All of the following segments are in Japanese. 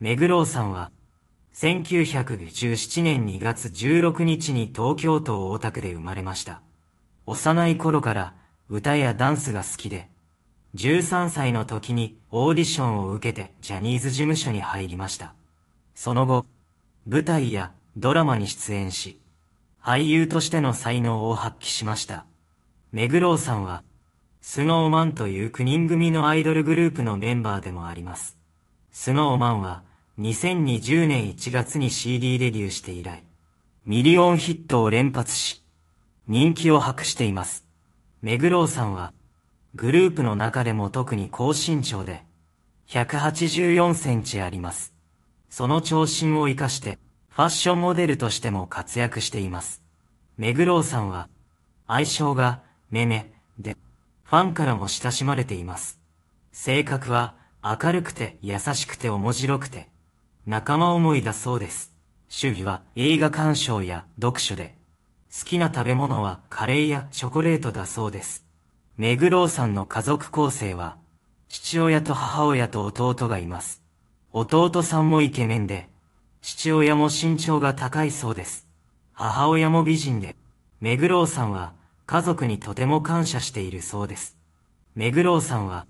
目黒さんは、1917年2月16日に東京都大田区で生まれました。幼い頃から歌やダンスが好きで、13歳の時にオーディションを受けてジャニーズ事務所に入りました。その後、舞台やドラマに出演し、俳優としての才能を発揮しました。目黒さんは、スノーマンという9人組のアイドルグループのメンバーでもあります。スノーマンは、2020年1月に CD デビューして以来、ミリオンヒットを連発し、人気を博しています。メグローさんは、グループの中でも特に高身長で、184センチあります。その長身を活かして、ファッションモデルとしても活躍しています。メグローさんは、愛称が、メメ、で、ファンからも親しまれています。性格は、明るくて優しくて面白くて、仲間思いだそうです。趣味は映画鑑賞や読書で、好きな食べ物はカレーやチョコレートだそうです。目黒さんの家族構成は、父親と母親と弟がいます。弟さんもイケメンで、父親も身長が高いそうです。母親も美人で、目黒さんは家族にとても感謝しているそうです。目黒さんは、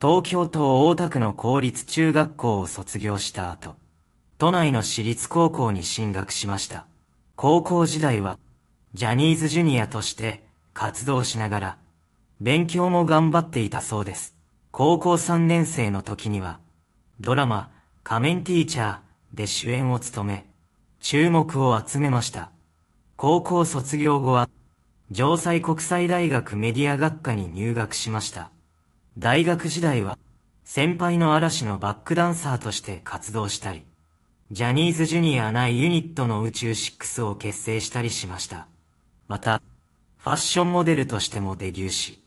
東京都大田区の公立中学校を卒業した後、都内の私立高校に進学しました。高校時代は、ジャニーズジュニアとして活動しながら、勉強も頑張っていたそうです。高校3年生の時には、ドラマ、仮面ティーチャーで主演を務め、注目を集めました。高校卒業後は、城西国際大学メディア学科に入学しました。大学時代は、先輩の嵐のバックダンサーとして活動したり、ジャニーズジュニア内ユニットの宇宙6を結成したりしました。また、ファッションモデルとしてもデビューし、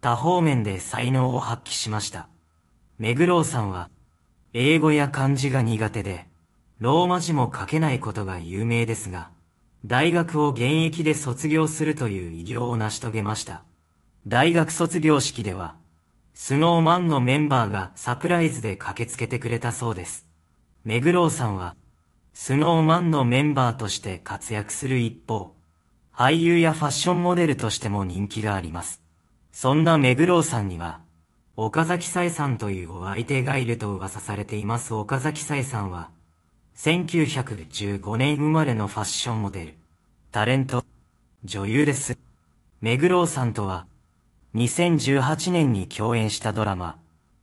多方面で才能を発揮しました。目黒さんは、英語や漢字が苦手で、ローマ字も書けないことが有名ですが、大学を現役で卒業するという偉業を成し遂げました。大学卒業式では、スノーマンのメンバーがサプライズで駆けつけてくれたそうです。目黒さんは、スノーマンのメンバーとして活躍する一方、俳優やファッションモデルとしても人気があります。そんな目黒さんには、岡崎彩さんというお相手がいると噂されています岡崎彩さんは、1915年生まれのファッションモデル、タレント、女優です。目黒さんとは、2018年に共演したドラマ、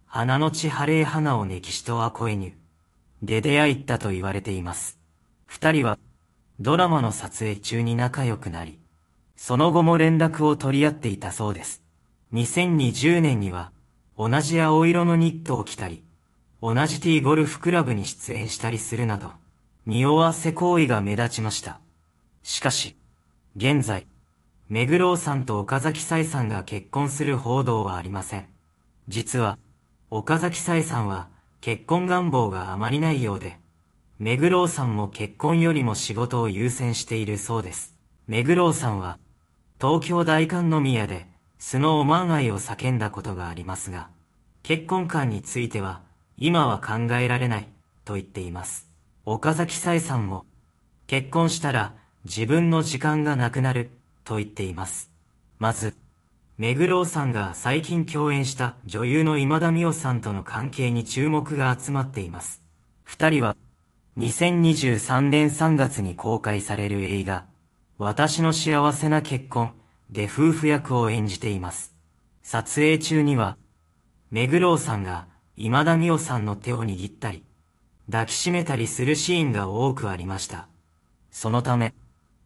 花の地晴れ花を歴史とは声に。で出会ったと言われています。二人は、ドラマの撮影中に仲良くなり、その後も連絡を取り合っていたそうです。2020年には、同じ青色のニットを着たり、同じティーゴルフクラブに出演したりするなど、匂わせ行為が目立ちました。しかし、現在、目黒さんと岡崎紗さんが結婚する報道はありません。実は、岡崎紗さんは、結婚願望があまりないようで、目黒さんも結婚よりも仕事を優先しているそうです。目黒さんは、東京大観の宮で、スノーマン愛を叫んだことがありますが、結婚観については、今は考えられない、と言っています。岡崎彩さんも、結婚したら、自分の時間がなくなる、と言っています。まず、目黒さんが最近共演した女優の今田美桜さんとの関係に注目が集まっています。二人は、2023年3月に公開される映画、私の幸せな結婚で夫婦役を演じています。撮影中には、目黒さんが今田美桜さんの手を握ったり、抱きしめたりするシーンが多くありました。そのため、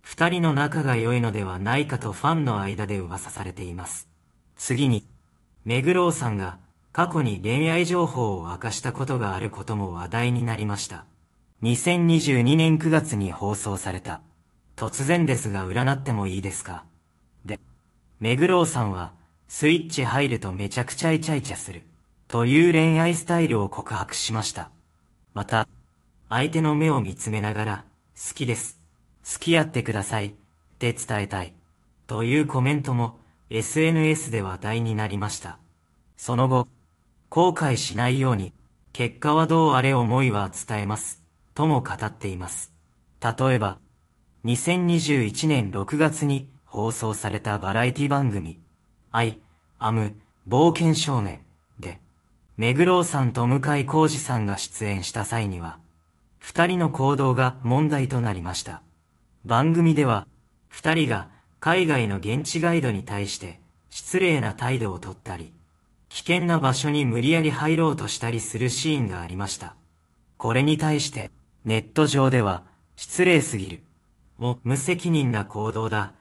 二人の仲が良いのではないかとファンの間で噂されています。次に、目黒さんが過去に恋愛情報を明かしたことがあることも話題になりました。2022年9月に放送された、突然ですが占ってもいいですかで、目黒さんは、スイッチ入るとめちゃくちゃイチャイチャする、という恋愛スタイルを告白しました。また、相手の目を見つめながら、好きです。付き合ってください、って伝えたい、というコメントも、SNS で話題になりました。その後、後悔しないように、結果はどうあれ思いは伝えます、とも語っています。例えば、2021年6月に放送されたバラエティ番組、I, am, 冒険少年で、目黒さんと向井浩二さんが出演した際には、二人の行動が問題となりました。番組では、二人が海外の現地ガイドに対して失礼な態度をとったり、危険な場所に無理やり入ろうとしたりするシーンがありました。これに対してネット上では失礼すぎる。も無責任な行動だ。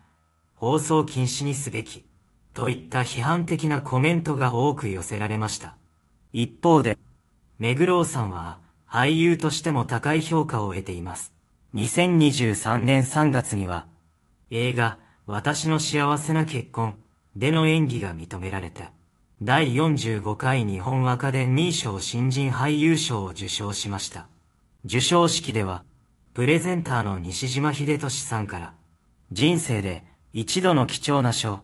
放送禁止にすべき。といった批判的なコメントが多く寄せられました。一方で、目黒さんは俳優としても高い評価を得ています。2023年3月には、映画、私の幸せな結婚での演技が認められた。第45回日本アカデミー賞新人俳優賞を受賞しました。受賞式では、プレゼンターの西島秀俊さんから、人生で一度の貴重な賞、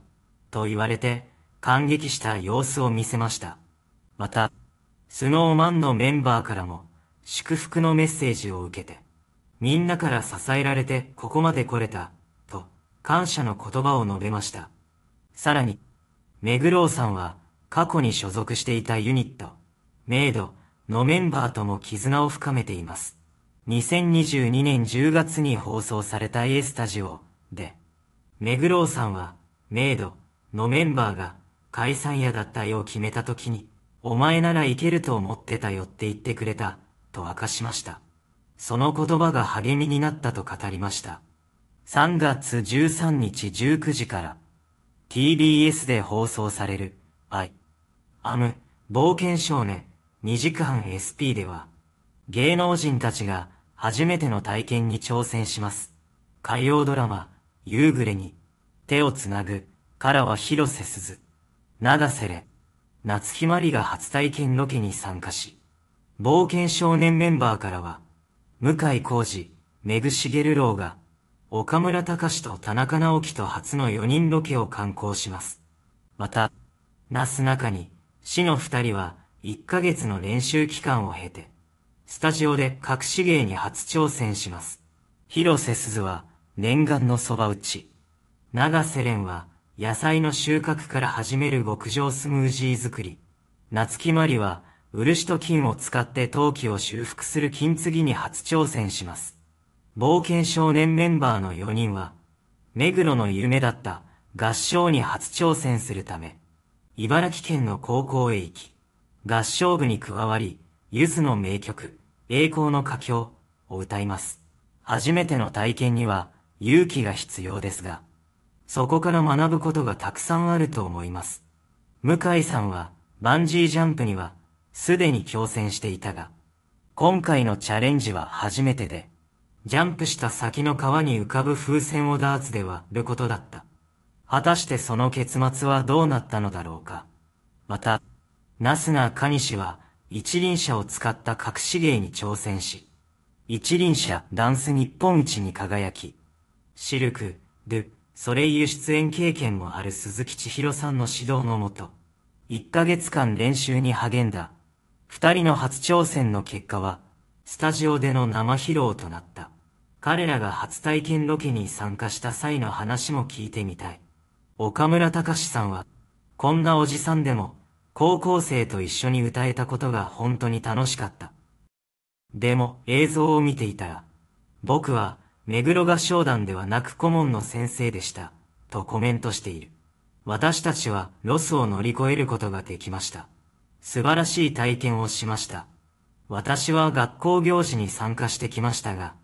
と言われて、感激した様子を見せました。また、スノーマンのメンバーからも、祝福のメッセージを受けて、みんなから支えられてここまで来れた、感謝の言葉を述べました。さらに、目黒さんは過去に所属していたユニット、メイドのメンバーとも絆を深めています。2022年10月に放送された A スタジオで、目黒さんはメイドのメンバーが解散や脱退を決めた時に、お前ならいけると思ってたよって言ってくれた、と明かしました。その言葉が励みになったと語りました。3月13日19時から TBS で放送される I, イアム冒険少年2時間 SP では芸能人たちが初めての体験に挑戦します。火曜ドラマ夕暮れに手をつなぐからは広瀬すず、長瀬れ、夏ひまりが初体験ロケに参加し、冒険少年メンバーからは、向井康二、めぐしげるろうが、岡村隆史と田中直樹と初の4人ロケを観光します。また、なすなかに、死の2人は、1ヶ月の練習期間を経て、スタジオで隠し芸に初挑戦します。広瀬すずは、念願の蕎麦打ち。長瀬廉は、野菜の収穫から始める極上スムージー作り。夏木まりは、漆と金を使って陶器を修復する金継ぎに初挑戦します。冒険少年メンバーの4人は、目黒の夢だった合唱に初挑戦するため、茨城県の高校へ行き、合唱部に加わり、ゆずの名曲、栄光の佳境を歌います。初めての体験には勇気が必要ですが、そこから学ぶことがたくさんあると思います。向井さんはバンジージャンプにはすでに挑戦していたが、今回のチャレンジは初めてで、ジャンプした先の川に浮かぶ風船をダーツで割ることだった。果たしてその結末はどうなったのだろうか。また、ナスナーカニシは一輪車を使った隠し芸に挑戦し、一輪車ダンス日本一に輝き、シルク、ドゥ、ソレイユ出演経験もある鈴木千尋さんの指導のもと、一ヶ月間練習に励んだ。二人の初挑戦の結果は、スタジオでの生披露となった。彼らが初体験ロケに参加した際の話も聞いてみたい。岡村隆史さんは、こんなおじさんでも、高校生と一緒に歌えたことが本当に楽しかった。でも、映像を見ていたら、僕は、目黒合唱団ではなく顧問の先生でした、とコメントしている。私たちはロスを乗り越えることができました。素晴らしい体験をしました。私は学校行事に参加してきましたが、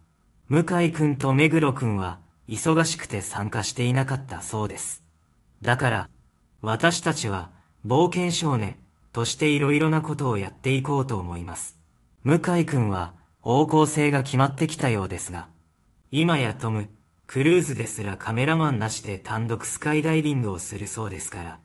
向井くんと目黒くんは、忙しくて参加していなかったそうです。だから、私たちは、冒険少年、として色々なことをやっていこうと思います。向井くんは、方向性が決まってきたようですが、今やトム、クルーズですらカメラマンなしで単独スカイダイビングをするそうですから、